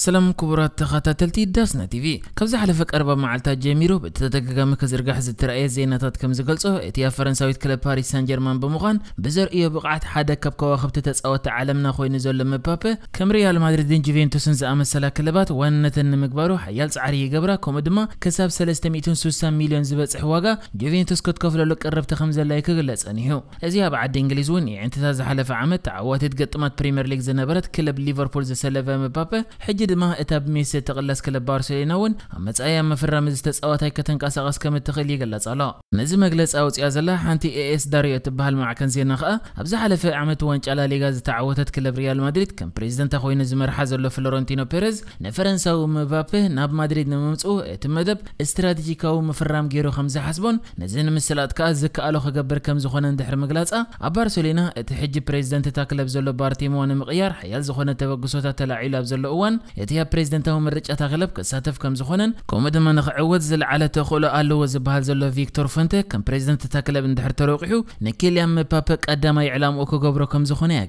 سلام كبرات تخاتا تلتي داسنا تي في كبز حلفك أربع معلتا جيمي روب تتتكك مكز رقاح زترأي زيناتات كمز قلصه اتيا فرنساوي كلا باريس سان جيرمان بمغان بزر ايو بقعت حدا كب كواخب تتسأوت تعلمنا خوي نزول لما بابا كم ريال جيفين توسن جيفينتوسن زأمسلا كلبات وانة النمكبارو حيال سعري قبرا كوم دما كساب 360 مليون زبط حواقا جيفينتوس كت كفل لك قربت خمزة لايك قلت انيهو ازيها بعد انجليز وني انت حلف عمت عواتت قطمات بريمير ليج زنبرت كلب ليفربول زسلفا مبابا حجي ما اتاب ميسي تغلس كلب بارسلين اون امتس ايام مفرر مزي تسعوات هاي كتن قاس اغس كم التخيل يقلس الو نزي مقلس اوت يازلا حانتي اي اس داريو تبها المعاكن زينا خاء ابزا حلفة عمت وانج على ليغاز تعوتت كلب ريال مدريد كان بريزدنت اخوي نزي مرحز اللو فلورنتينو بيريز نفرنسا ومبابه ناب مدريد نممتسو اتم مدب استراتيجيكا ومفرام جيرو خمزة حسبون نزي نمسلات كاس زكا الو خقبر كم زخونا ندحر مقلس ا بارسلين اتحج بريزدنت تاكلب زولو بارتيمون مقيار حيال زخونا توقسوتا تلاعيلا بزولو اوان يتيا بريزيدنتهم الرجعة غلب كساتف کم زخونن كوم من خعود زل على تخول ألو زبهال زلو فيكتور فنتي كم بريزيدنت تاكلب اندحر تروقحو نكيليان مبابي قدما يعلام اوكو غبرو کم زخونه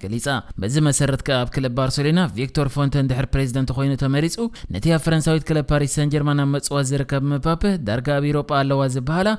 بذم سرت که آب کلب بارسلونا فيكتور فونت اندحر بريزيدنت خوينو تمريصو نتيا فرنساويت كلب باريس سان جيرمان کب زركب در کابی روب ألو زبهالا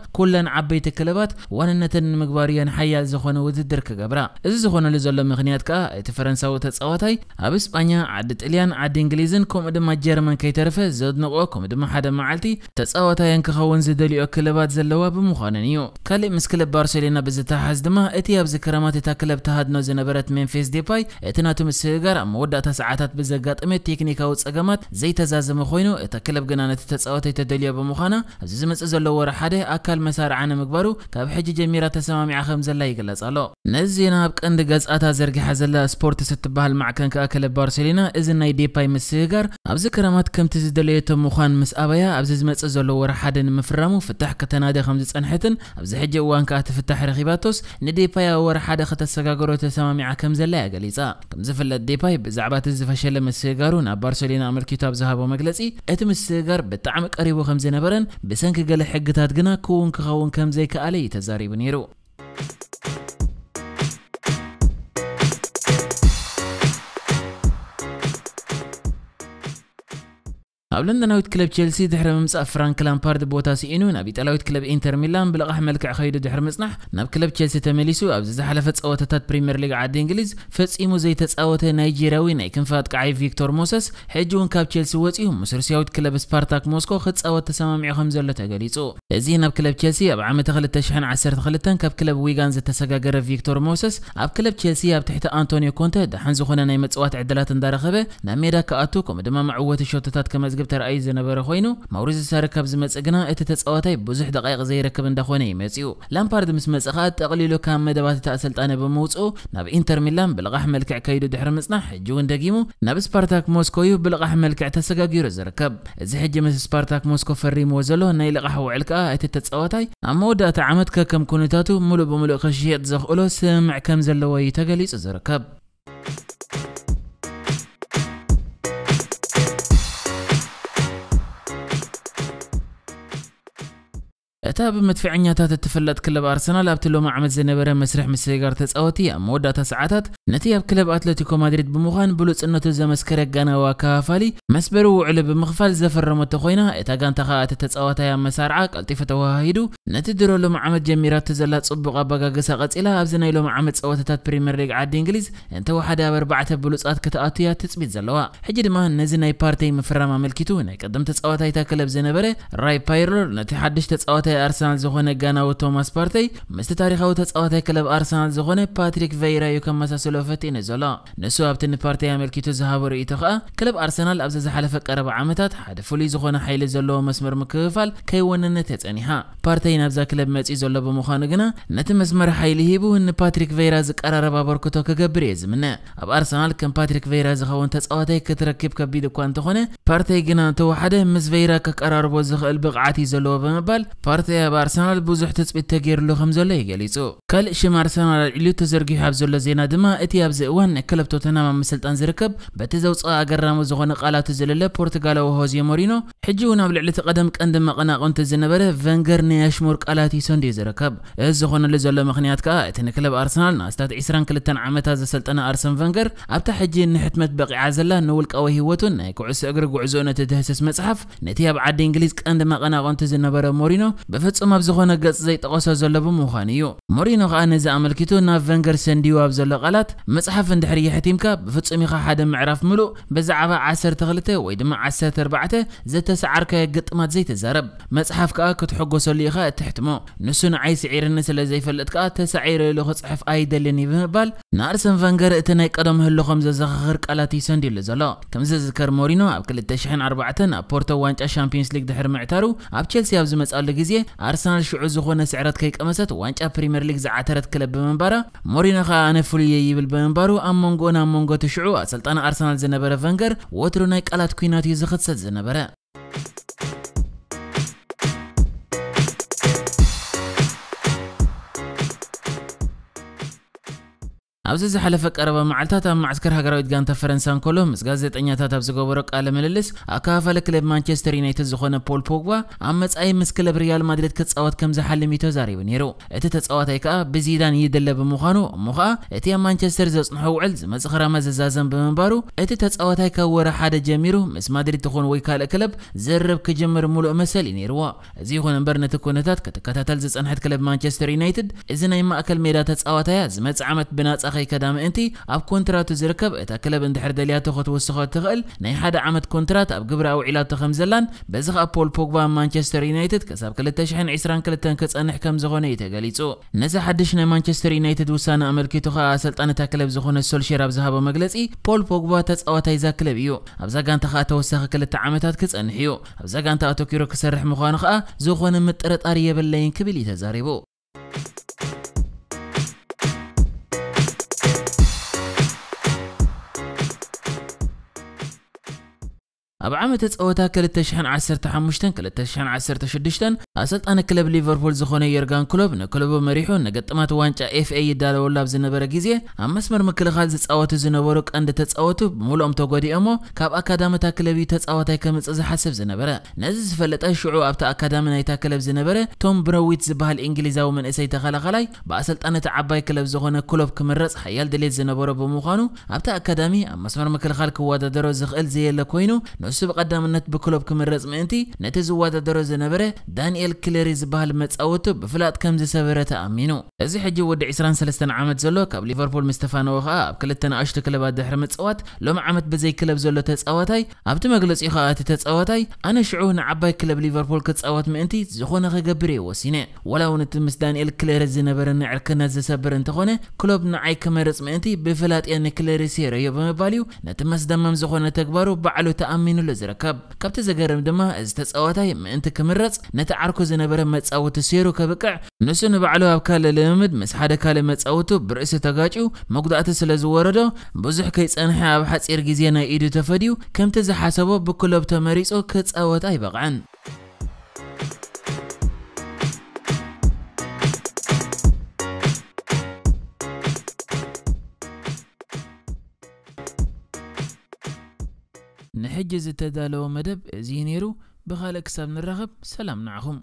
عبیت کلبات وان واننتن مغباريان حیا زخونه ውድድር ክገብራ እዚ ዝኾነሉ ዘሎ ምክንያት ከዓ እቲ ፈረንሳዊ ተፃዋታይ ኣብ እስጳኛ ዓዲ الیان ዓዲ እንግሊዝን ንስንኩም ድማ ጀርመን ከይተረፈ ዘድንቕወኩም ድማ ሓደ መዓልቲ ተፃወታየን ክኸውን ዝደልዮ ክለባት ዘለዋ ብምዃነን እዩ ካልእ ምስ ክለብ ባርሴሎና ብዝተሓዝ ድማ እቲ ኣብዚ ክረማት እታ ክለብ ተሃድኖ ዝነበረት ሜንፌስ ዴፓይ እቲ ናቱ ምስግጋር ኣብ መወዳእታ ሰዓታት ብዘጋጥመ ቴክኒካዊ ፀገማት ዘይተዛዘመ ኮይኑ እታ ክለብ ግና ነቲ ተፃወታይ ተደልዮ ብምዃና ኣብዚ ዝመፅእ ዘሎ ወረ ሓደ ኣካል መሳርዓ ንምግባሩ ካብ ሕጂ ጀሚራ ተሰማሚዓ ከም ዘላ ይግለጽ ኣሎ ነዚ ናብ ቀንዲ ገጻታ ዘርጊሓ ዘላ ስፖርት ስትበሃል ማዕከን ከዓ ክለብ ባርሴሎና እዚ ናይ ዴፓይ ምስግጋር ነገር ኣብዚ ክረማት ከምቲ ዝደለየቶ ምዃን ምስ ኣበያ ኣብዚ ዝመፅእ ዘሎ ወር ሓደ ንምፍራሙ ፍታሕ ከተናደ ከም ዝፀንሐትን ኣብዚ ሕጂ እዋን ከዓ ትፍታሕ ረኺባቶስ ንዴፓይ ወር ሓደ ከተሰጋገሮ ተሰማሚዓ ከም ዘላ እያ ገሊፃ ከም ዝፍለጥ ዴፓይ ብዛዕባ እቲ ዝፈሸለ ምስጋሩ ናብ ባርሴሎና ኣመልኪቱ ኣብ ዝሃቦ መግለፂ እቲ ምስጋር ብጣዕሚ ቀሪቡ ከም ዝነበረን ብሰንኪ ገለ ሕግታት ግና ክውን ክኸውን ከም ዘይከኣለ እዩ ተዛሪቡ ነይሩ أبل عندنا ويت كلب تشيلسي دحر ممس فرانك لامبارد بوتا سينو نبي تلاويت كلب إنتر ميلان بلغح ملك عخيد دحر مصنح نب كلب تشيلسي تميليسو أبز زحل فتس أوتة تات بريمير ليج عاد إنجليز فتس إيمو زي تس أوتة نيجيراوي نايكن فات قعي فيكتور موسس حجون كاب تشيلسي واتيهم مسرس يوت كلب سبارتاك موسكو خدس أوتة سمامع خمزر لتقاليسو لزي نب كلب تشيلسي أب عام تغل التشحن عسر تغلتن كاب كلب ويغانز التساقاقر فيكتور موسس أب كلب تشيلسي أب تحت أنتونيو كونتا دحن زخونا نايمت سوات عدلات دار خبه نميرا كأتوكم دمام عوة الشوتات كمزقب ተራእዩ ዝነበረ ኮይኑ ማውሪስ ዝተረከብ ዝመፅእ ግና እቲ ተፃዋታይ ብዙሕ ደቂቕ ዘይረክብ እንዳኾነ ይመፅኡ ላምፓርድ ምስ መፅእ ከዓ ጠቕሊሉ ካብ መደባት እቲ ኣሰልጣነ ብምውፅኡ ናብ ኢንተር ሚላን ብልቓሕ መልክዕ ከይዱ ድሕሪ ምፅናሕ ሕጂ እውን ደጊሙ ናብ ስፓርታክ ሞስኮ እዩ ብልቓሕ መልክዕ ተሰጋጊሩ ዝርከብ እዚ ሕጂ ምስ ስፓርታክ ሞስኮ ፈሪምዎ ዘሎ ናይ ልቓሕ ውዕል ከዓ እቲ ተፃዋታይ ኣብ መወዳእታ ዓመት ከከም ኩነታቱ ሙሉእ ብሙሉእ ክሽየጥ ዘኽእሎ ስምዕ ከም ዘለዎ እዩ ተገሊጹ ዝርከብ أتا بمدفعين ياتات التفلات كلب أرسنال أبتلو مع عمد زينبرا مسرح مسيقار تسأوتي أم وداتا ساعتات نتيا بكلب أتلتيكو مدريد بمخان بلوس أنه تزا مسكرة قانا وكافالي مسبرو وعلي بمخفال زفر رمت خوينا إتا قان تخاءات التسأوتا يا مسارعا قلتيفة وهايدو نتي درو لو معمد جميرات تزا لا تصبق أباقا قسا قتيلا أبزنا يلو معمد سأوتتات بريمير ليق عاد إنجليز انت واحدة بربعة بلوس أت كتأتيا تسبيت زلوا حجد ما نزينا يبارتي مفرما ملكتو نكدم تسأوتا يتاكلب زينبرا راي بايرلر نتي حدش تسأوتا ኣርሰናል ዝኾነ ጋናዊ ቶማስ ፓርተይ ምስቲ ታሪኻዊ ተፃዋታይ ክለብ ኣርሰናል ዝኾነ ፓትሪክ ቬይራ እዩ ከመሳሰሎ ፈቲነ ዘሎ ንሱ ኣብቲ ንፓርተይ ኣመልኪቱ ዝሃቦ ርእይቶ ከዓ ክለብ ኣርሰናል ኣብ ዘዝሓለፈ ቀረባ ዓመታት ሓደ ፍሉይ ዝኾነ ሓይሊ ዘለዎ መስመር ምክፍፋል ከይወነነት ተፀኒሓ ፓርተይ ናብዛ ክለብ መፂኡ ዘሎ ብምዃኑ ግና ነቲ መስመር ሓይሊ ሂቡ ንፓትሪክ ቬይራ ዝቀራረብ ኣበርክቶ ክገብር እየ ዝምነ ኣብ ኣርሰናል ከም ፓትሪክ ቬይራ ዝኸውን ተፃዋታይ ክትረክብ ከቢድ እኳ እንተኾነ ፓርተይ ግና ተወሓደ ምስ ቬይራ ከቀራርቦ ዝኽእል ብቕዓት እዩ ዘለዎ ብምባል ፓርተ መብዛሕትኡ ኣብ ኣርሰናል ብዙሕ ተፅቢት ተገይሩሉ ከም ዘሎ ይገሊፁ ካልእ ሽም ኣርሰናል ኣልዕልዩ ተዘርጊሑ ኣብ ዘሎ ዜና ድማ እቲ ኣብዚ እዋን ክለብ ቶተናም ኣብ ምስልጣን ዝርከብ በቲ ዘውፅኦ ኣገራሚ ዝኾነ ቃላቱ ዘለለ ፖርቱጋላዊ ሆዜ ሞሪኖ ሕጂ እውን ኣብ ልዕሊ እቲ ቀደም ቀንዲ መቐናቕንቲ ዝነበረ ቨንገር ንያሽሙር ቃላት እዩ ዝርከብ እዚ ዝኾነሉ ዘሎ ምክንያት ከዓ እቲ ንክለብ ኣርሰናል ናስታት 22 ዓመታት ዘሰልጠነ ኣርሰን ቨንገር ኣብታ ሕጂ ንሕትመት በቂዓ ዘላ ንውልቃዊ ህይወቱን ናይ ኩዕሶ እግሪ ጉዕዞ ነቲ ትህስስ መፅሓፍ ነቲ ኣብ ዓዲ እንግሊዝ ቀንዲ መቐናቐንቲ ዝነበረ ሞሪኖ بفتصم ابزخونه قطز زي تقوسه زلبه مخانيو مورينو خا نزا املكتو نا فنجر سنديو ابزله قالات مصحف اندحري حتيمكا بفتصمي خا حدا معرف ملو بزعبه 10 تغلته ويدم 10 تربعته زت سعركا قطمات زي تزرب مصحف كا كتحقو سليخا تحتمو نسون عاي سعير النس اللي زي فلتكا تسعير لو خصحف ايدلني بمبال نارسن فنجر اتناي قدم هلو خمز زخر قالاتي سنديو لزلو كم زذكر مورينو اب كل 2004 نا بورتو وانچا شامبيونز ليغ دحر معتارو اب تشيلسي ابز مصال لغزي ኣርሰናል ሽዑ ዝኾነ ስዕረት ከይቀመሰት ዋንጫ ፕሪምየር ሊግ ዝዓተረት ክለብ ብምንባራ ሞሪኖ ከዓ ኣነፍልየ ይብል ብምንባሩ ኣብ መንጎኡን ኣብ መንጎ እቲ ሽዑ ኣሰልጣኒ ኣርሰናል ዝነበረ ቨንገር ወትሩ ናይ ቃላት ኩናት እዩ ዝኽትሰት ዝነበረ ኣብዚ ዝሓለፈ ቀረበ መዓልትታት ኣብ ማዕስከር ሃገራዊት ጋንታ ፈረንሳን ኮሎም ምስ ጋዜጠኛታት ኣብ ዝገበሮ ቃለ ምልልስ ኣከፋፈለ ክለብ ማንቸስተር ዩናይትድ ዝኾነ ፖል ፖግባ ኣብ መጻኢ ምስ ክለብ ሪያል ማድሪድ ክጻወት ከም ዝሓልም እዩ ተዛሪቡ ነይሩ እቲ ተጻዋታይ ከዓ ብዚዳን ይደለ ብምዃኑ እሞ ከዓ እቲ ኣብ ማንቸስተር ዘጽንሖ ውዕል ዝመጽእ ክራማ ዘዛዘም ብምንባሩ እቲ ተጻዋታይ ካብ ወረ ሓደ ጀሚሩ ምስ ማድሪድ ትኾን ወይ ካልእ ክለብ ዝርብ ክጅምር ሙሉእ መሰል እዩ ነይርዎ እዚ ይኹን እምበር ነቲ ኩነታት ክትከታተል ዝጸንሐት ክለብ ማንቸስተር ዩናይትድ እዚ ናይ ማእከል ሜዳ ተጻዋታያ ዝመጽእ ዓመት ብናጻኺ ኣኸይ ከዳም ምእንቲ ኣብ ኮንትራቱ ዝርከብ እታ ክለብ እንድሕር ደልያ ተኸትወስኸ ትኽእል ናይ ሓደ ዓመት ኮንትራት ኣብ ግብሪ ኣውዒላቶ ከም ዘላን በዚ ከዓ ፖል ፖግባ ማንቸስተር ዩናይትድ ክሳብ 2022 ክጸንሕ ከም ዝኾነ እዩ ተገሊጹ ነዚ ሓድሽ ናይ ማንቸስተር ዩናይትድ ውሳነ ኣመልኪቱ ከዓ ኣሰልጣን እታ ክለብ ዝኾነ ሶልሸር ኣብ ዝሃቦ መግለጺ ፖል ፖግባ ተጻዋታይ ዛ ክለብ እዩ ኣብዛ ጋንታ ከዓ ተወሳኺ ክልተ ዓመታት ክጸንሕ እዩ ኣብዛ ጋንታ ኣተኪሮ ክሰርሕ ምዃኑ ከዓ ዝኾነ ምጥርጣር የበለይን ክብል እዩ ተዛሪቡ أبعمت تصوتها كل التشحن عسر تحمشتن كل التشحن عسر تشدشتن ኣሰልጣነ ክለብ ሊቨርፑል ዝኾነ የርጋን ክሎብ ንክለቡ መሪሑ ንገጠማት ዋንጫ ኤፍኤ ይዳለወሉ ኣብ ዝነበረ ግዜ ኣብ መስመር ምክልኻል ዝፃወቱ ዝነበሩ ቀንዲ ተፃወቱ ብምሉኦም ተጎዲኦሞ ካብ ኣካዳሚታ ክለብ ተፃዋታይ ከምፅእ ዝሓስብ ዝነበረ ነዚ ዝፈለጠ ሽዑ ኣብቲ ኣካዳሚ ናይታ ክለብ ዝነበረ ቶም ብረዊት ዝበሃል እንግሊዛዊ መንእሰይ ተኸላኸላይ ብኣሰልጣነት ዓባይ ክለብ ዝኾነ ክሎብ ክምረፅ ሓያል ድሌት ዝነበሮ ብምዃኑ ኣብቲ ኣካዳሚ ኣብ መስመር ምክልኻል ክወዳደሮ ዝኽእል ዘየለ ኮይኑ ንሱ ብቐዳምነት ብክሎብ ክምረፅ ምእንቲ ነቲ ዝወዳደሮ ዝነበረ ዳንኤል ሚካኤል ክለሪ ዝበሃል መፃወቱ ብፍላጥ ከም ዝሰበረ ተኣሚኑ እዚ ሕጂ ወዲ 23 ዓመት ዘሎ ካብ ሊቨርፑል ምስተፋነወ ከዓ ኣብ ክልተ ንኣሽቱ ክለባት ድሕሪ ምፅዋት ሎሚ ዓመት በዘይ ክለብ ዘሎ ተፃዋታይ ኣብቲ መግለፂኡ ከዓ እቲ ተፃዋታይ ኣነ ሽዑ ንዓባይ ክለብ ሊቨርፑል ክፃወት ምእንቲ ዝኾነ ክገብር እየ ወሲነ ዋላ እውን እቲ ምስ ዳንኤል ክለሪ ዝነበረኒ ዕርክነት ዝሰብር እንተኾነ ክለብ ንዓይ ክመርፅ ምእንቲ ብፍላጥ እየ ንክለሪ ሰይረዮ ብምባል እዩ ነቲ መስደመም ዝኾነ ተግባሩ ባዕሉ ተኣሚኑሉ ዝርከብ ካብቲ ዘገርም ድማ እዚ ተፃዋታይ ምእንቲ ክምረፅ ነቲ ዓርኮ ዝነበረ መጻወቲ ሰይሩ ከብቅዕ ንሱ ንባዕሉ ኣብ ካልእ ልምምድ ምስ ሓደ ካልእ መጻወቱ ብርእሲ ተጋጭዩ መጉዳእቲ ስለ ዝወረዶ ብዙሕ ከይጸንሐ ኣብ ሓፂር ግዜ ናይ ኢዱ ተፈድዩ ከምቲ ዝሓሰቦ ብክለብ ተመሪፆ ክጻወት ኣይበቕዐን ንሕጂ ዝተዳለወ መደብ እዚ ነይሩ ብኻልእ ክሳብ ንራኸብ ሰላም ንዕኹም